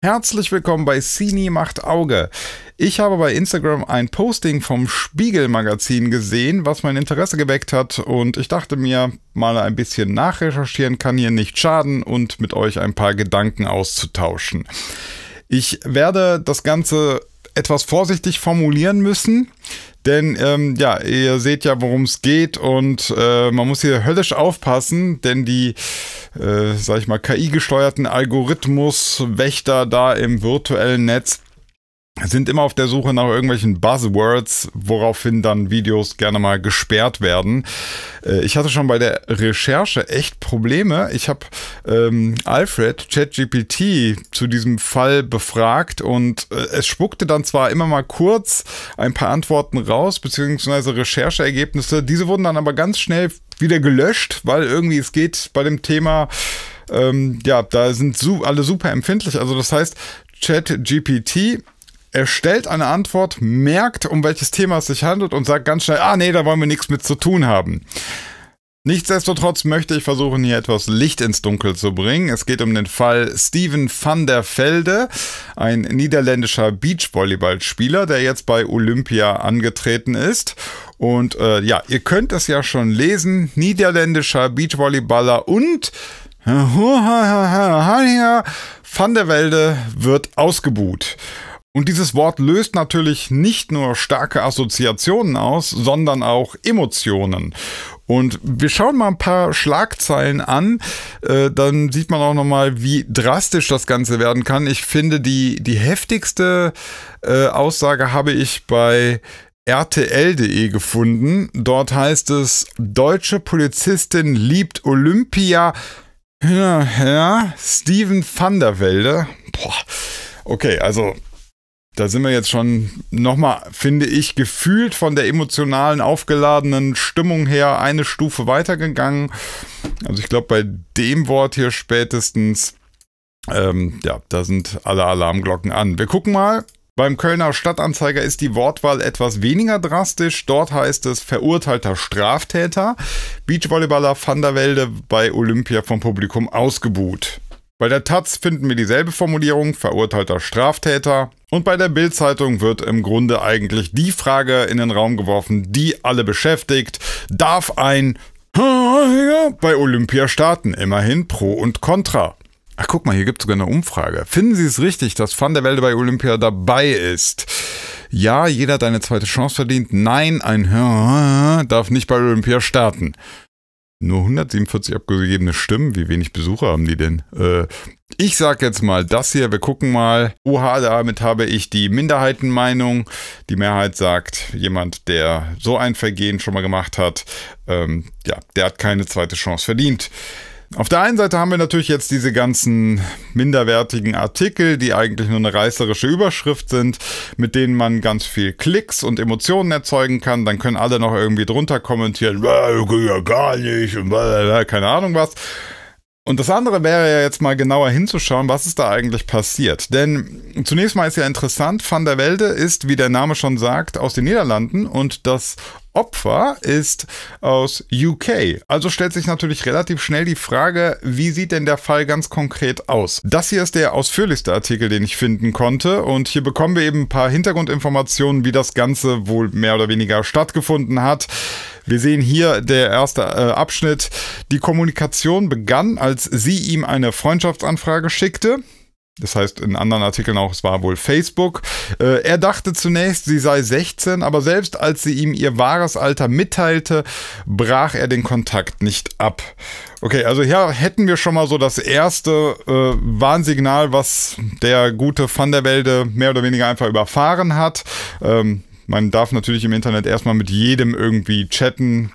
Herzlich willkommen bei Cini macht Auge. Ich habe bei Instagram ein Posting vom Spiegel Magazin gesehen, was mein Interesse geweckt hat und ich dachte mir, mal ein bisschen nachrecherchieren kann hier nicht schaden und mit euch ein paar Gedanken auszutauschen. Ich werde das Ganze etwas vorsichtig formulieren müssen, denn ähm, ja, ihr seht ja, worum es geht und äh, man muss hier höllisch aufpassen, denn die, äh, sag ich mal, KI-gesteuerten Algorithmuswächter da im virtuellen Netz, sind immer auf der Suche nach irgendwelchen Buzzwords, woraufhin dann Videos gerne mal gesperrt werden. Äh, ich hatte schon bei der Recherche echt Probleme. Ich habe ähm, Alfred ChatGPT zu diesem Fall befragt und äh, es spuckte dann zwar immer mal kurz ein paar Antworten raus, beziehungsweise Rechercheergebnisse. Diese wurden dann aber ganz schnell wieder gelöscht, weil irgendwie es geht bei dem Thema. Ähm, ja, da sind su alle super empfindlich. Also das heißt, ChatGPT er stellt eine Antwort, merkt, um welches Thema es sich handelt und sagt ganz schnell, ah nee, da wollen wir nichts mit zu tun haben. Nichtsdestotrotz möchte ich versuchen, hier etwas Licht ins Dunkel zu bringen. Es geht um den Fall Steven van der Velde, ein niederländischer Beachvolleyballspieler, der jetzt bei Olympia angetreten ist. Und äh, ja, ihr könnt es ja schon lesen, niederländischer Beachvolleyballer und äh, Van der Velde wird ausgebuht. Und dieses Wort löst natürlich nicht nur starke Assoziationen aus, sondern auch Emotionen. Und wir schauen mal ein paar Schlagzeilen an, äh, dann sieht man auch nochmal, wie drastisch das Ganze werden kann. Ich finde, die, die heftigste äh, Aussage habe ich bei rtl.de gefunden. Dort heißt es, deutsche Polizistin liebt Olympia. Ja, ja, Steven van der Welde. Boah. Okay, also da sind wir jetzt schon nochmal, finde ich, gefühlt von der emotionalen, aufgeladenen Stimmung her eine Stufe weitergegangen. Also ich glaube, bei dem Wort hier spätestens, ähm, ja, da sind alle Alarmglocken an. Wir gucken mal. Beim Kölner Stadtanzeiger ist die Wortwahl etwas weniger drastisch. Dort heißt es verurteilter Straftäter. Beachvolleyballer Van der Welde bei Olympia vom Publikum ausgebuht. Bei der Taz finden wir dieselbe Formulierung, verurteilter Straftäter. Und bei der Bild-Zeitung wird im Grunde eigentlich die Frage in den Raum geworfen, die alle beschäftigt. Darf ein bei Olympia starten? Immerhin Pro und Contra. Ach, guck mal, hier gibt es sogar eine Umfrage. Finden Sie es richtig, dass Van der Welde bei Olympia dabei ist? Ja, jeder hat eine zweite Chance verdient. Nein, ein darf nicht bei Olympia starten. Nur 147 abgegebene Stimmen. Wie wenig Besucher haben die denn? Äh, ich sag jetzt mal das hier. Wir gucken mal. Oha, damit habe ich die Minderheitenmeinung. Die Mehrheit sagt, jemand, der so ein Vergehen schon mal gemacht hat, ähm, ja, der hat keine zweite Chance verdient. Auf der einen Seite haben wir natürlich jetzt diese ganzen minderwertigen Artikel, die eigentlich nur eine reißerische Überschrift sind, mit denen man ganz viel Klicks und Emotionen erzeugen kann. Dann können alle noch irgendwie drunter kommentieren, ja gar nicht, keine Ahnung was. Und das andere wäre ja jetzt mal genauer hinzuschauen, was ist da eigentlich passiert. Denn zunächst mal ist ja interessant, Van der Welde ist, wie der Name schon sagt, aus den Niederlanden und das Opfer ist aus UK. Also stellt sich natürlich relativ schnell die Frage, wie sieht denn der Fall ganz konkret aus? Das hier ist der ausführlichste Artikel, den ich finden konnte und hier bekommen wir eben ein paar Hintergrundinformationen, wie das Ganze wohl mehr oder weniger stattgefunden hat. Wir sehen hier der erste äh, Abschnitt. Die Kommunikation begann, als sie ihm eine Freundschaftsanfrage schickte. Das heißt in anderen Artikeln auch, es war wohl Facebook. Äh, er dachte zunächst, sie sei 16, aber selbst als sie ihm ihr wahres Alter mitteilte, brach er den Kontakt nicht ab. Okay, also hier hätten wir schon mal so das erste äh, Warnsignal, was der gute Van der Welde mehr oder weniger einfach überfahren hat. Ähm, man darf natürlich im Internet erstmal mit jedem irgendwie chatten,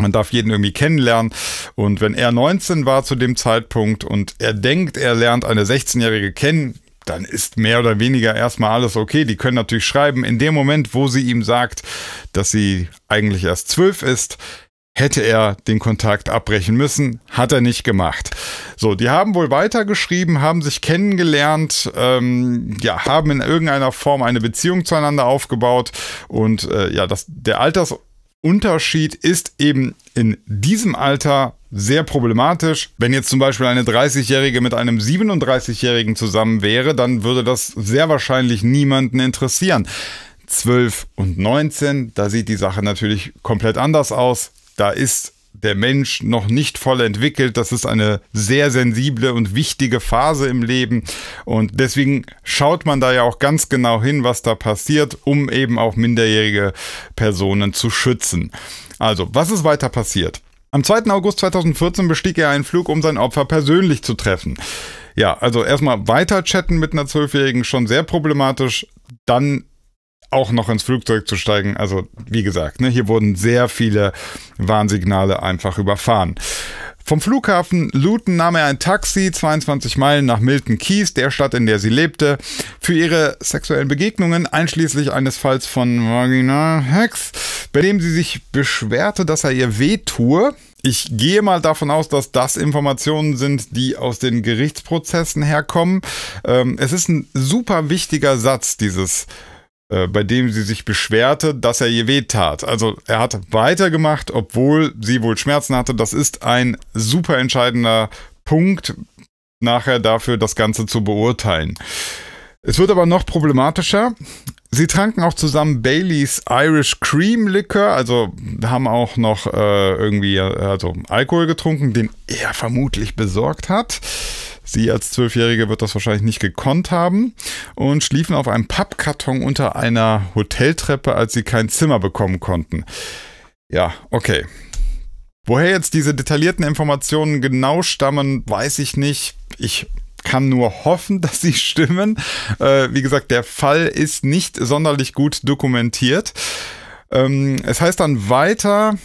man darf jeden irgendwie kennenlernen. Und wenn er 19 war zu dem Zeitpunkt und er denkt, er lernt eine 16-Jährige kennen, dann ist mehr oder weniger erstmal alles okay. Die können natürlich schreiben. In dem Moment, wo sie ihm sagt, dass sie eigentlich erst 12 ist, hätte er den Kontakt abbrechen müssen, hat er nicht gemacht. So, die haben wohl weitergeschrieben, haben sich kennengelernt, ähm, ja, haben in irgendeiner Form eine Beziehung zueinander aufgebaut und äh, ja, das, der Alters Unterschied ist eben in diesem Alter sehr problematisch. Wenn jetzt zum Beispiel eine 30-Jährige mit einem 37-Jährigen zusammen wäre, dann würde das sehr wahrscheinlich niemanden interessieren. 12 und 19, da sieht die Sache natürlich komplett anders aus. Da ist der Mensch noch nicht voll entwickelt. Das ist eine sehr sensible und wichtige Phase im Leben. Und deswegen schaut man da ja auch ganz genau hin, was da passiert, um eben auch minderjährige Personen zu schützen. Also, was ist weiter passiert? Am 2. August 2014 bestieg er einen Flug, um sein Opfer persönlich zu treffen. Ja, also erstmal weiter chatten mit einer Zwölfjährigen, schon sehr problematisch. Dann auch noch ins Flugzeug zu steigen. Also wie gesagt, ne, hier wurden sehr viele Warnsignale einfach überfahren. Vom Flughafen Luton nahm er ein Taxi 22 Meilen nach Milton Keys, der Stadt, in der sie lebte, für ihre sexuellen Begegnungen, einschließlich eines Falls von Vaginal Hex, bei dem sie sich beschwerte, dass er ihr wehtue. Ich gehe mal davon aus, dass das Informationen sind, die aus den Gerichtsprozessen herkommen. Ähm, es ist ein super wichtiger Satz, dieses äh, bei dem sie sich beschwerte, dass er ihr weh tat. Also er hat weitergemacht, obwohl sie wohl Schmerzen hatte. Das ist ein super entscheidender Punkt nachher dafür, das Ganze zu beurteilen. Es wird aber noch problematischer. Sie tranken auch zusammen Baileys Irish Cream Liquor, also haben auch noch äh, irgendwie also Alkohol getrunken, den er vermutlich besorgt hat. Sie als Zwölfjährige wird das wahrscheinlich nicht gekonnt haben und schliefen auf einem Pappkarton unter einer Hoteltreppe, als sie kein Zimmer bekommen konnten. Ja, okay. Woher jetzt diese detaillierten Informationen genau stammen, weiß ich nicht. Ich kann nur hoffen, dass sie stimmen. Äh, wie gesagt, der Fall ist nicht sonderlich gut dokumentiert. Ähm, es heißt dann weiter,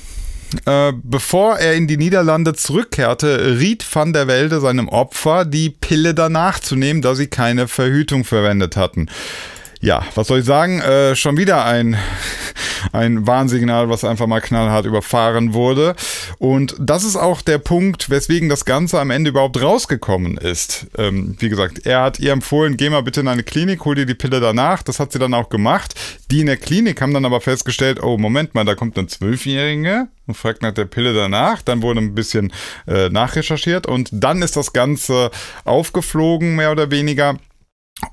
äh, bevor er in die Niederlande zurückkehrte, riet van der Welde seinem Opfer, die Pille danach zu nehmen, da sie keine Verhütung verwendet hatten. Ja, was soll ich sagen? Äh, schon wieder ein, ein Warnsignal, was einfach mal knallhart überfahren wurde. Und das ist auch der Punkt, weswegen das Ganze am Ende überhaupt rausgekommen ist. Ähm, wie gesagt, er hat ihr empfohlen, geh mal bitte in eine Klinik, hol dir die Pille danach. Das hat sie dann auch gemacht. Die in der Klinik haben dann aber festgestellt, oh, Moment mal, da kommt eine Zwölfjährige und fragt nach der Pille danach. Dann wurde ein bisschen äh, nachrecherchiert und dann ist das Ganze aufgeflogen, mehr oder weniger.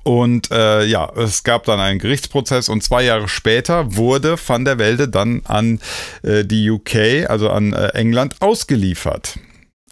Und äh, ja, es gab dann einen Gerichtsprozess und zwei Jahre später wurde Van der Welde dann an äh, die UK, also an äh, England, ausgeliefert.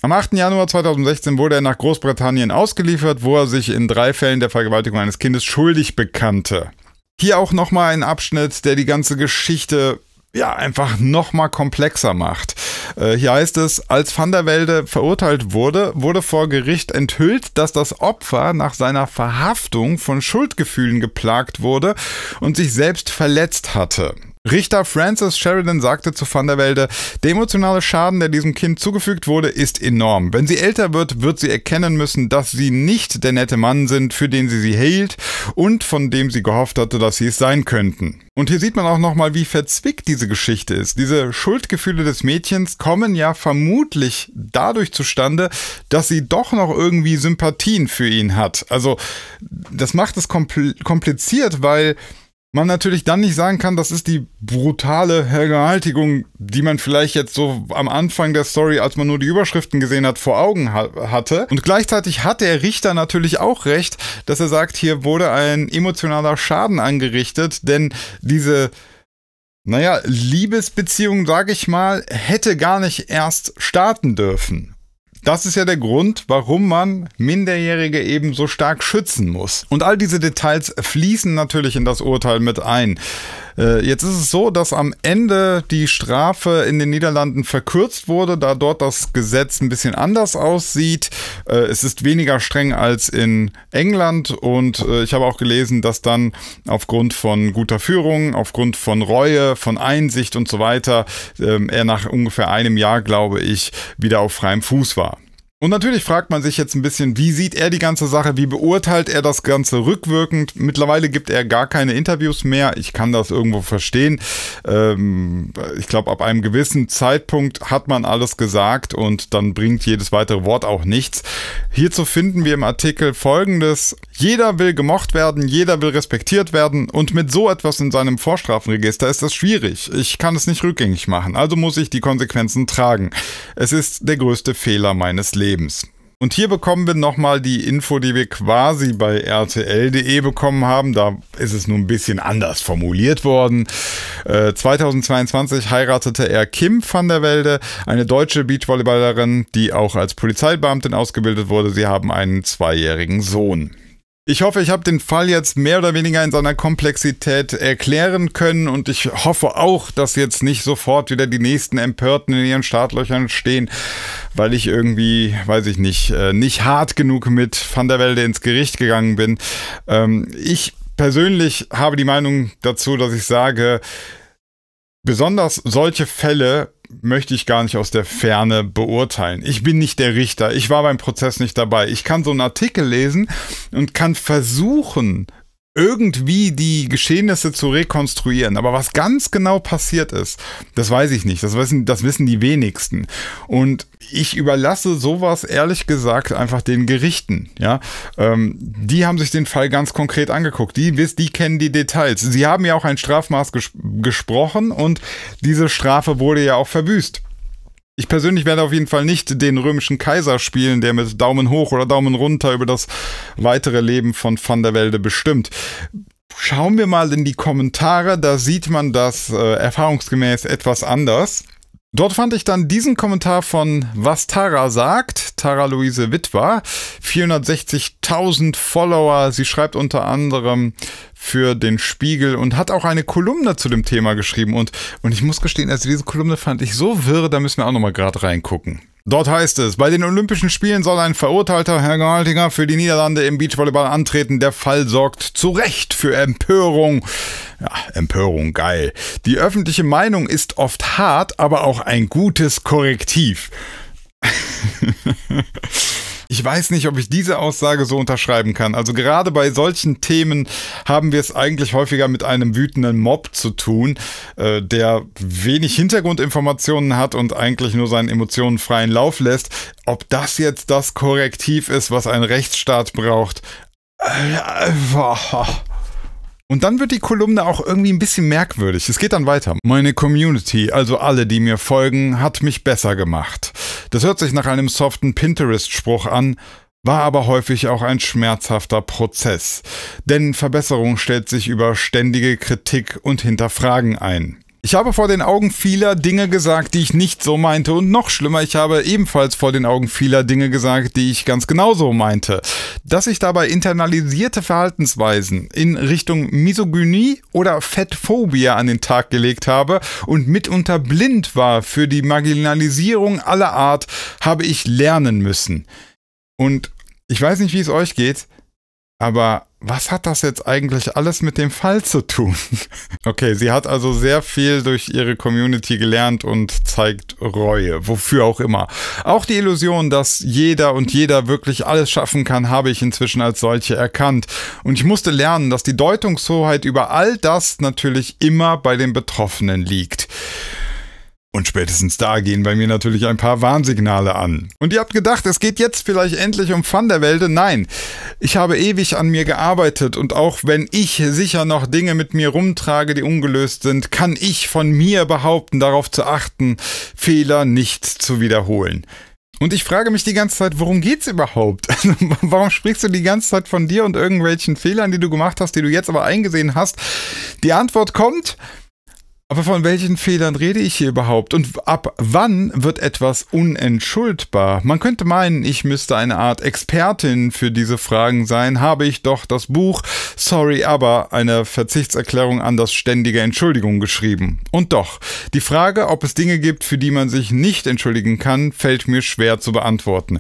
Am 8. Januar 2016 wurde er nach Großbritannien ausgeliefert, wo er sich in drei Fällen der Vergewaltigung eines Kindes schuldig bekannte. Hier auch nochmal ein Abschnitt, der die ganze Geschichte ja, einfach nochmal komplexer macht. Äh, hier heißt es, als Van der Welde verurteilt wurde, wurde vor Gericht enthüllt, dass das Opfer nach seiner Verhaftung von Schuldgefühlen geplagt wurde und sich selbst verletzt hatte. Richter Francis Sheridan sagte zu Van der Welde, der emotionale Schaden, der diesem Kind zugefügt wurde, ist enorm. Wenn sie älter wird, wird sie erkennen müssen, dass sie nicht der nette Mann sind, für den sie sie hielt und von dem sie gehofft hatte, dass sie es sein könnten. Und hier sieht man auch nochmal, wie verzwickt diese Geschichte ist. Diese Schuldgefühle des Mädchens kommen ja vermutlich dadurch zustande, dass sie doch noch irgendwie Sympathien für ihn hat. Also das macht es kompl kompliziert, weil man natürlich dann nicht sagen kann, das ist die brutale Vergewaltigung, die man vielleicht jetzt so am Anfang der Story, als man nur die Überschriften gesehen hat, vor Augen ha hatte. Und gleichzeitig hat der Richter natürlich auch recht, dass er sagt, hier wurde ein emotionaler Schaden angerichtet, denn diese naja, Liebesbeziehung, sage ich mal, hätte gar nicht erst starten dürfen. Das ist ja der Grund, warum man Minderjährige eben so stark schützen muss. Und all diese Details fließen natürlich in das Urteil mit ein. Äh, jetzt ist es so, dass am Ende die Strafe in den Niederlanden verkürzt wurde, da dort das Gesetz ein bisschen anders aussieht. Äh, es ist weniger streng als in England und äh, ich habe auch gelesen, dass dann aufgrund von guter Führung, aufgrund von Reue, von Einsicht und so weiter, ähm, er nach ungefähr einem Jahr, glaube ich, wieder auf freiem Fuß war. Und natürlich fragt man sich jetzt ein bisschen, wie sieht er die ganze Sache, wie beurteilt er das Ganze rückwirkend? Mittlerweile gibt er gar keine Interviews mehr. Ich kann das irgendwo verstehen. Ähm, ich glaube, ab einem gewissen Zeitpunkt hat man alles gesagt und dann bringt jedes weitere Wort auch nichts. Hierzu finden wir im Artikel folgendes. Jeder will gemocht werden, jeder will respektiert werden und mit so etwas in seinem Vorstrafenregister ist das schwierig. Ich kann es nicht rückgängig machen, also muss ich die Konsequenzen tragen. Es ist der größte Fehler meines Lebens. Und hier bekommen wir nochmal die Info, die wir quasi bei RTL.de bekommen haben. Da ist es nun ein bisschen anders formuliert worden. Äh, 2022 heiratete er Kim van der Welde, eine deutsche Beachvolleyballerin, die auch als Polizeibeamtin ausgebildet wurde. Sie haben einen zweijährigen Sohn. Ich hoffe, ich habe den Fall jetzt mehr oder weniger in seiner Komplexität erklären können und ich hoffe auch, dass jetzt nicht sofort wieder die nächsten Empörten in ihren Startlöchern stehen, weil ich irgendwie, weiß ich nicht, äh, nicht hart genug mit Van der Welde ins Gericht gegangen bin. Ähm, ich persönlich habe die Meinung dazu, dass ich sage, besonders solche Fälle möchte ich gar nicht aus der Ferne beurteilen. Ich bin nicht der Richter. Ich war beim Prozess nicht dabei. Ich kann so einen Artikel lesen und kann versuchen, irgendwie die Geschehnisse zu rekonstruieren. Aber was ganz genau passiert ist, das weiß ich nicht. Das wissen, das wissen die wenigsten. Und ich überlasse sowas ehrlich gesagt einfach den Gerichten. Ja, ähm, die haben sich den Fall ganz konkret angeguckt. Die wissen, die kennen die Details. Sie haben ja auch ein Strafmaß ges gesprochen und diese Strafe wurde ja auch verbüßt ich persönlich werde auf jeden Fall nicht den römischen Kaiser spielen, der mit Daumen hoch oder Daumen runter über das weitere Leben von Van der Welde bestimmt. Schauen wir mal in die Kommentare, da sieht man das äh, erfahrungsgemäß etwas anders. Dort fand ich dann diesen Kommentar von Was Tara sagt, Tara Luise Witwer, 460.000 Follower. Sie schreibt unter anderem für den Spiegel und hat auch eine Kolumne zu dem Thema geschrieben. Und, und ich muss gestehen, also diese Kolumne fand ich so wirr, da müssen wir auch nochmal gerade reingucken. Dort heißt es, bei den Olympischen Spielen soll ein verurteilter Herr Gewaltiger für die Niederlande im Beachvolleyball antreten. Der Fall sorgt zu Recht für Empörung. Ja, Empörung, geil. Die öffentliche Meinung ist oft hart, aber auch ein gutes Korrektiv. Ich weiß nicht, ob ich diese Aussage so unterschreiben kann. Also gerade bei solchen Themen haben wir es eigentlich häufiger mit einem wütenden Mob zu tun, äh, der wenig Hintergrundinformationen hat und eigentlich nur seinen Emotionen freien Lauf lässt. Ob das jetzt das Korrektiv ist, was ein Rechtsstaat braucht, äh, äh, und dann wird die Kolumne auch irgendwie ein bisschen merkwürdig. Es geht dann weiter. Meine Community, also alle, die mir folgen, hat mich besser gemacht. Das hört sich nach einem soften Pinterest-Spruch an, war aber häufig auch ein schmerzhafter Prozess. Denn Verbesserung stellt sich über ständige Kritik und Hinterfragen ein. Ich habe vor den Augen vieler Dinge gesagt, die ich nicht so meinte und noch schlimmer, ich habe ebenfalls vor den Augen vieler Dinge gesagt, die ich ganz genauso meinte. Dass ich dabei internalisierte Verhaltensweisen in Richtung Misogynie oder Fettphobie an den Tag gelegt habe und mitunter blind war für die Marginalisierung aller Art, habe ich lernen müssen. Und ich weiß nicht, wie es euch geht, aber was hat das jetzt eigentlich alles mit dem Fall zu tun? Okay, sie hat also sehr viel durch ihre Community gelernt und zeigt Reue, wofür auch immer. Auch die Illusion, dass jeder und jeder wirklich alles schaffen kann, habe ich inzwischen als solche erkannt. Und ich musste lernen, dass die Deutungshoheit über all das natürlich immer bei den Betroffenen liegt. Und spätestens da gehen bei mir natürlich ein paar Warnsignale an. Und ihr habt gedacht, es geht jetzt vielleicht endlich um der Thunderwälde. Nein, ich habe ewig an mir gearbeitet und auch wenn ich sicher noch Dinge mit mir rumtrage, die ungelöst sind, kann ich von mir behaupten, darauf zu achten, Fehler nicht zu wiederholen. Und ich frage mich die ganze Zeit, worum geht's überhaupt? Also, warum sprichst du die ganze Zeit von dir und irgendwelchen Fehlern, die du gemacht hast, die du jetzt aber eingesehen hast? Die Antwort kommt, aber von welchen Fehlern rede ich hier überhaupt? Und ab wann wird etwas unentschuldbar? Man könnte meinen, ich müsste eine Art Expertin für diese Fragen sein, habe ich doch das Buch Sorry aber eine Verzichtserklärung an das ständige Entschuldigung geschrieben. Und doch, die Frage, ob es Dinge gibt, für die man sich nicht entschuldigen kann, fällt mir schwer zu beantworten.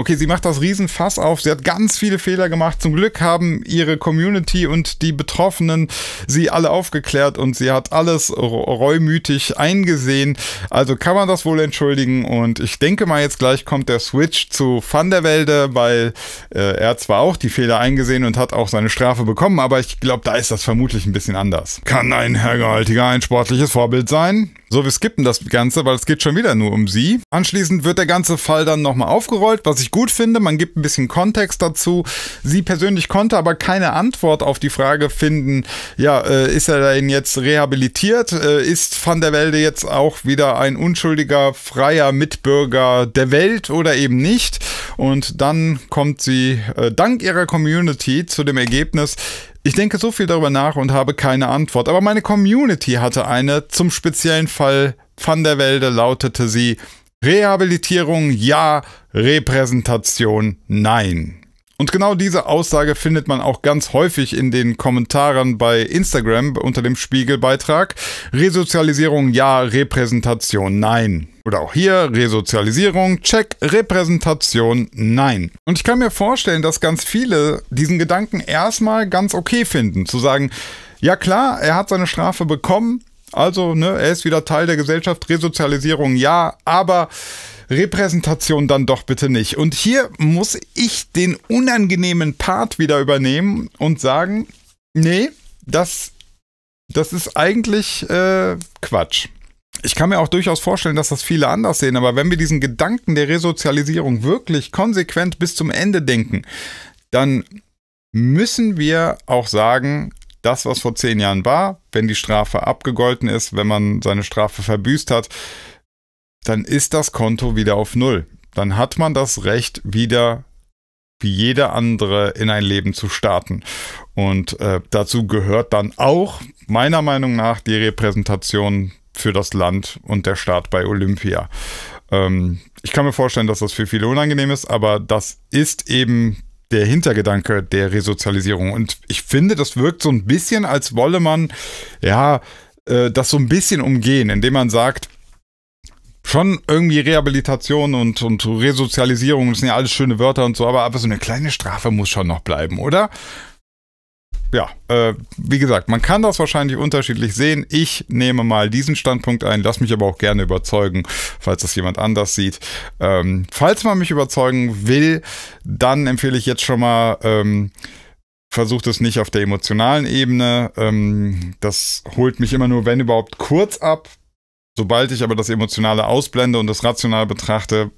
Okay, sie macht das Riesenfass auf. Sie hat ganz viele Fehler gemacht. Zum Glück haben ihre Community und die Betroffenen sie alle aufgeklärt und sie hat alles reumütig eingesehen. Also kann man das wohl entschuldigen. Und ich denke mal, jetzt gleich kommt der Switch zu Van der Welde, weil äh, er hat zwar auch die Fehler eingesehen und hat auch seine Strafe bekommen, aber ich glaube, da ist das vermutlich ein bisschen anders. Kann ein hergehaltiger ein sportliches Vorbild sein? So, wir skippen das Ganze, weil es geht schon wieder nur um sie. Anschließend wird der ganze Fall dann nochmal aufgerollt, was ich gut finde. Man gibt ein bisschen Kontext dazu. Sie persönlich konnte aber keine Antwort auf die Frage finden, ja, äh, ist er denn jetzt rehabilitiert? Äh, ist Van der Welde jetzt auch wieder ein unschuldiger, freier Mitbürger der Welt oder eben nicht? Und dann kommt sie äh, dank ihrer Community zu dem Ergebnis, ich denke so viel darüber nach und habe keine Antwort, aber meine Community hatte eine. Zum speziellen Fall Van der Welde lautete sie Rehabilitierung ja, Repräsentation nein. Und genau diese Aussage findet man auch ganz häufig in den Kommentaren bei Instagram unter dem Spiegelbeitrag. Resozialisierung ja, Repräsentation nein. Oder auch hier Resozialisierung, check, Repräsentation, nein. Und ich kann mir vorstellen, dass ganz viele diesen Gedanken erstmal ganz okay finden, zu sagen, ja klar, er hat seine Strafe bekommen, also ne, er ist wieder Teil der Gesellschaft, Resozialisierung ja, aber Repräsentation dann doch bitte nicht. Und hier muss ich den unangenehmen Part wieder übernehmen und sagen, nee, das, das ist eigentlich äh, Quatsch ich kann mir auch durchaus vorstellen, dass das viele anders sehen, aber wenn wir diesen Gedanken der Resozialisierung wirklich konsequent bis zum Ende denken, dann müssen wir auch sagen, das, was vor zehn Jahren war, wenn die Strafe abgegolten ist, wenn man seine Strafe verbüßt hat, dann ist das Konto wieder auf Null. Dann hat man das Recht, wieder wie jeder andere in ein Leben zu starten. Und äh, dazu gehört dann auch meiner Meinung nach die Repräsentation für das Land und der Staat bei Olympia. Ähm, ich kann mir vorstellen, dass das für viele unangenehm ist, aber das ist eben der Hintergedanke der Resozialisierung. Und ich finde, das wirkt so ein bisschen, als wolle man ja äh, das so ein bisschen umgehen, indem man sagt, schon irgendwie Rehabilitation und, und Resozialisierung, das sind ja alles schöne Wörter und so, aber, aber so eine kleine Strafe muss schon noch bleiben, oder? ja, äh, wie gesagt, man kann das wahrscheinlich unterschiedlich sehen. Ich nehme mal diesen Standpunkt ein, lass mich aber auch gerne überzeugen, falls das jemand anders sieht. Ähm, falls man mich überzeugen will, dann empfehle ich jetzt schon mal, ähm, versucht es nicht auf der emotionalen Ebene. Ähm, das holt mich immer nur, wenn überhaupt, kurz ab. Sobald ich aber das Emotionale ausblende und das rational betrachte,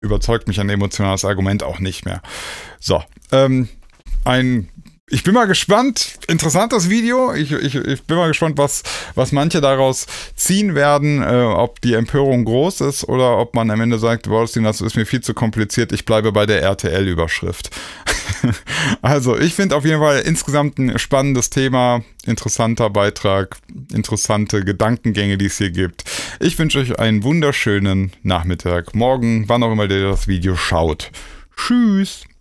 überzeugt mich ein emotionales Argument auch nicht mehr. So, ähm, ein ich bin mal gespannt. Interessantes Video. Ich, ich, ich bin mal gespannt, was, was manche daraus ziehen werden. Äh, ob die Empörung groß ist oder ob man am Ende sagt, Wallstein, das ist mir viel zu kompliziert. Ich bleibe bei der RTL-Überschrift. also, ich finde auf jeden Fall insgesamt ein spannendes Thema. Interessanter Beitrag. Interessante Gedankengänge, die es hier gibt. Ich wünsche euch einen wunderschönen Nachmittag, morgen, wann auch immer ihr das Video schaut. Tschüss.